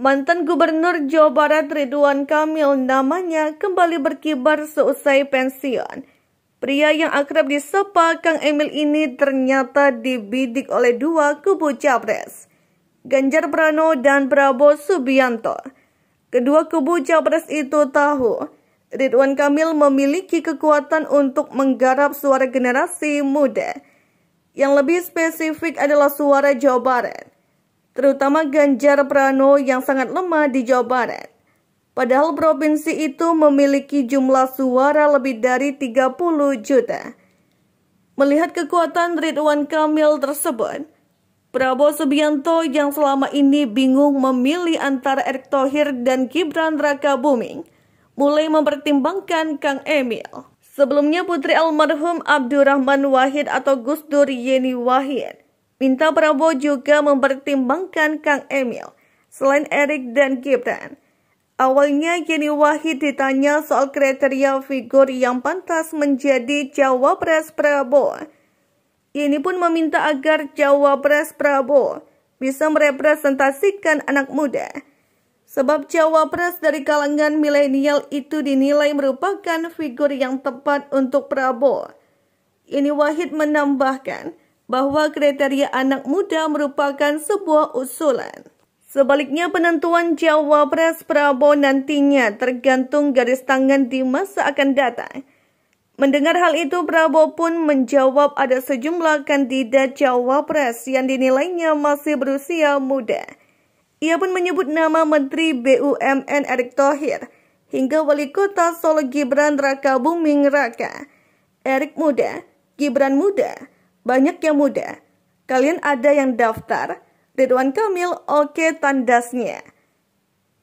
Mantan Gubernur Jawa Barat Ridwan Kamil namanya kembali berkibar seusai pensiun. Pria yang akrab di disapa Kang Emil ini ternyata dibidik oleh dua kubu capres, Ganjar Prano dan Prabowo Subianto. Kedua kubu capres itu tahu Ridwan Kamil memiliki kekuatan untuk menggarap suara generasi muda. Yang lebih spesifik adalah suara Jawa Barat terutama Ganjar Pranowo yang sangat lemah di Jawa Barat. Padahal provinsi itu memiliki jumlah suara lebih dari 30 juta. Melihat kekuatan Ridwan Kamil tersebut, Prabowo Subianto yang selama ini bingung memilih antara Erick Thohir dan Gibran Raka Buming mulai mempertimbangkan Kang Emil. Sebelumnya putri almarhum Abdurrahman Wahid atau Gus Dur Yeni Wahid Minta Prabowo juga mempertimbangkan Kang Emil, selain Erik dan Gibran. Awalnya Yeni Wahid ditanya soal kriteria figur yang pantas menjadi cawapres Prabowo. Ini pun meminta agar cawapres Prabowo bisa merepresentasikan anak muda. Sebab cawapres dari kalangan milenial itu dinilai merupakan figur yang tepat untuk Prabowo. Yeni Wahid menambahkan, bahwa kriteria anak muda merupakan sebuah usulan. Sebaliknya penentuan cawapres Prabowo nantinya tergantung garis tangan di masa akan datang. Mendengar hal itu, Prabowo pun menjawab ada sejumlah kandidat cawapres yang dinilainya masih berusia muda. Ia pun menyebut nama Menteri BUMN Erick Thohir hingga Wali Kota Solo Gibran Raka Buming Raka. Erick muda, Gibran muda, banyak yang muda. Kalian ada yang daftar. Ridwan Kamil oke okay, tandasnya.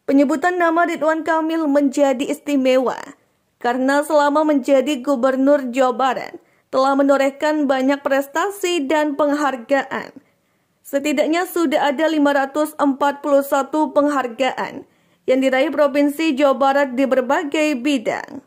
Penyebutan nama Ridwan Kamil menjadi istimewa karena selama menjadi gubernur Jawa Barat telah menorehkan banyak prestasi dan penghargaan. Setidaknya sudah ada 541 penghargaan yang diraih Provinsi Jawa Barat di berbagai bidang.